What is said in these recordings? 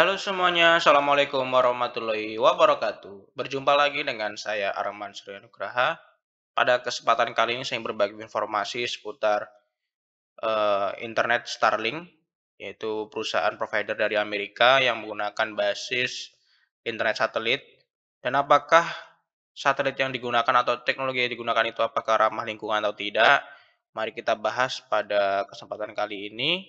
Halo semuanya, Assalamualaikum warahmatullahi wabarakatuh. Berjumpa lagi dengan saya Arman Nugraha. Pada kesempatan kali ini saya berbagi informasi seputar uh, internet Starlink, yaitu perusahaan provider dari Amerika yang menggunakan basis internet satelit. Dan apakah satelit yang digunakan atau teknologi yang digunakan itu apakah ramah lingkungan atau tidak? Mari kita bahas pada kesempatan kali ini.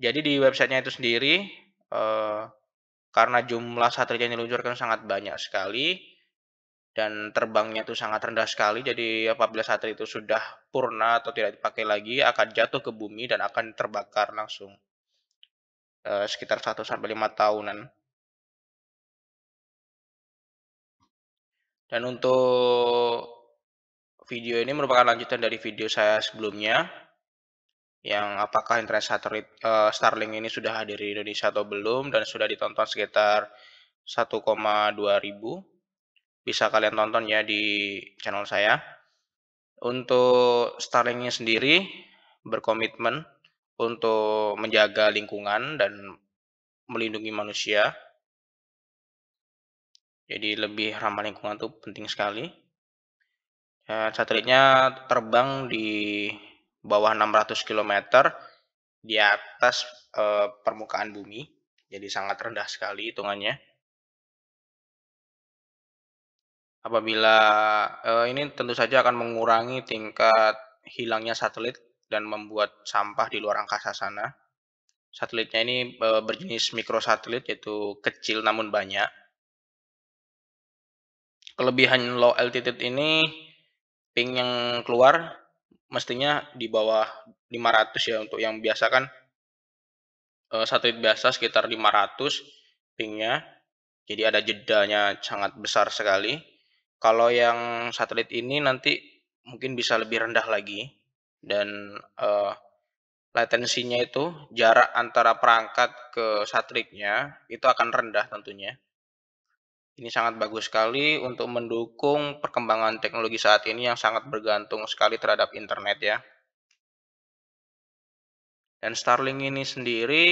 Jadi di websitenya itu sendiri Eh, karena jumlah satelit yang diluncurkan sangat banyak sekali dan terbangnya itu sangat rendah sekali jadi apabila satelit itu sudah purna atau tidak dipakai lagi akan jatuh ke bumi dan akan terbakar langsung eh, sekitar 1 sampai 5 tahunan. Dan untuk video ini merupakan lanjutan dari video saya sebelumnya yang apakah internet satelit uh, eh, Starlink ini sudah hadir di Indonesia atau belum dan sudah ditonton sekitar 1,2 ribu. Bisa kalian tonton ya di channel saya. Untuk Starlinknya sendiri berkomitmen untuk menjaga lingkungan dan melindungi manusia. Jadi lebih ramah lingkungan itu penting sekali. Eh, satelitnya terbang di bawah 600 km di atas e, permukaan bumi. Jadi sangat rendah sekali hitungannya. Apabila e, ini tentu saja akan mengurangi tingkat hilangnya satelit dan membuat sampah di luar angkasa sana. Satelitnya ini e, berjenis mikrosatelit yaitu kecil namun banyak. Kelebihan low altitude ini ping yang keluar mestinya di bawah 500 ya untuk yang biasa kan eh, satelit biasa sekitar 500 pingnya jadi ada jedanya sangat besar sekali kalau yang satelit ini nanti mungkin bisa lebih rendah lagi dan uh, latensinya itu jarak antara perangkat ke satelitnya itu akan rendah tentunya ini sangat bagus sekali untuk mendukung perkembangan teknologi saat ini yang sangat bergantung sekali terhadap internet ya. Dan Starlink ini sendiri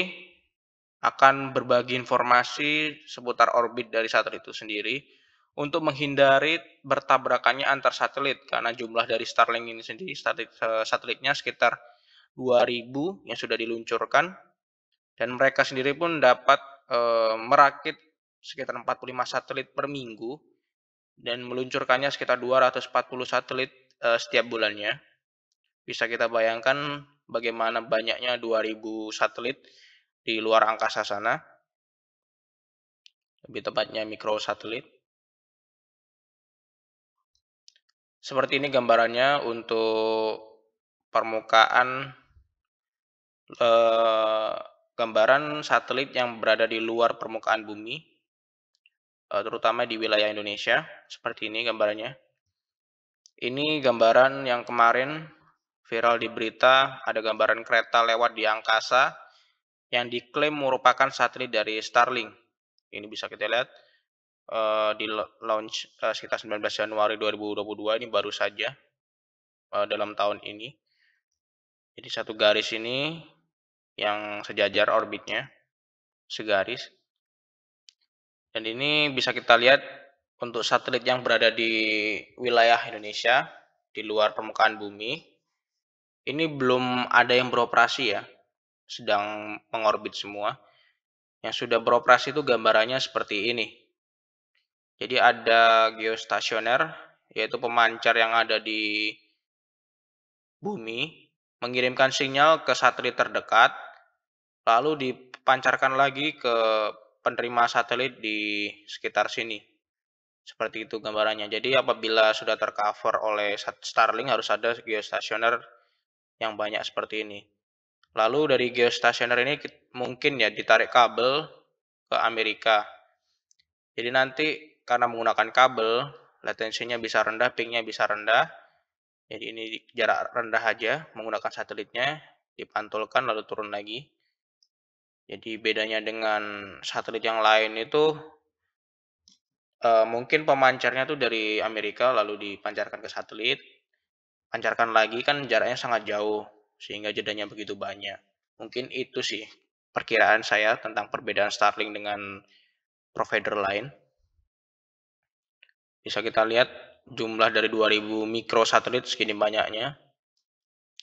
akan berbagi informasi seputar orbit dari satelit itu sendiri untuk menghindari bertabrakannya antar satelit karena jumlah dari Starlink ini sendiri satelit, eh, satelitnya sekitar 2000 yang sudah diluncurkan dan mereka sendiri pun dapat e, merakit sekitar 45 satelit per minggu dan meluncurkannya sekitar 240 satelit uh, setiap bulannya. Bisa kita bayangkan bagaimana banyaknya 2000 satelit di luar angkasa sana. Lebih tepatnya mikro satelit. Seperti ini gambarannya untuk permukaan eh, gambaran satelit yang berada di luar permukaan bumi Eh, terutama di wilayah Indonesia. Seperti ini gambarnya Ini gambaran yang kemarin viral di berita, ada gambaran kereta lewat di angkasa yang diklaim merupakan satelit dari Starlink. Ini bisa kita lihat eh, di launch eh, sekitar 19 Januari 2022 ini baru saja dalam tahun ini. Jadi satu garis ini yang sejajar orbitnya, segaris. Dan ini bisa kita lihat untuk satelit yang berada di wilayah Indonesia, di luar permukaan bumi, ini belum ada yang beroperasi ya, sedang mengorbit semua. Yang sudah beroperasi itu gambarannya seperti ini. Jadi ada geostasioner, yaitu pemancar yang ada di bumi, mengirimkan sinyal ke satelit terdekat, lalu dipancarkan lagi ke penerima satelit di sekitar sini. Seperti itu gambarannya. Jadi apabila sudah tercover oleh Starlink harus ada geostasioner yang banyak seperti ini. Lalu dari geostasioner ini mungkin ya ditarik kabel ke Amerika. Jadi nanti karena menggunakan kabel, latensinya bisa rendah, pingnya bisa rendah. Jadi ini jarak rendah aja menggunakan satelitnya, dipantulkan lalu turun lagi jadi bedanya dengan satelit yang lain itu uh, mungkin pemancarnya tuh dari Amerika lalu dipancarkan ke satelit, pancarkan lagi kan jaraknya sangat jauh sehingga jedanya begitu banyak. Mungkin itu sih perkiraan saya tentang perbedaan Starlink dengan provider lain. Bisa kita lihat jumlah dari 2000 mikro satelit segini banyaknya.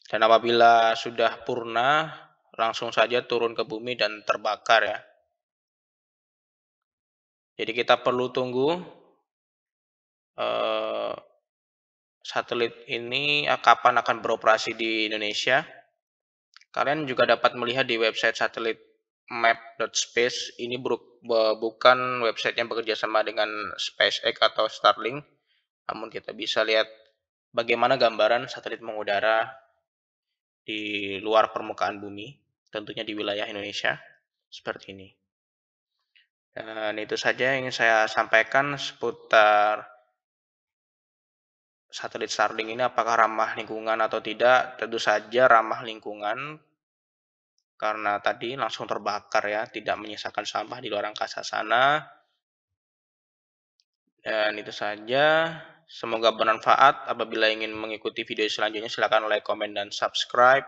Dan apabila sudah purna, langsung saja turun ke bumi dan terbakar ya. Jadi kita perlu tunggu eh, satelit ini kapan akan beroperasi di Indonesia. Kalian juga dapat melihat di website satelit map.space ini bukan website yang bekerja sama dengan SpaceX atau Starlink. Namun kita bisa lihat bagaimana gambaran satelit mengudara di luar permukaan bumi tentunya di wilayah Indonesia seperti ini. Dan itu saja yang ingin saya sampaikan seputar satelit Starlink ini apakah ramah lingkungan atau tidak. Tentu saja ramah lingkungan karena tadi langsung terbakar ya, tidak menyisakan sampah di luar angkasa sana. Dan itu saja. Semoga bermanfaat. Apabila ingin mengikuti video selanjutnya, silakan like, komen, dan subscribe.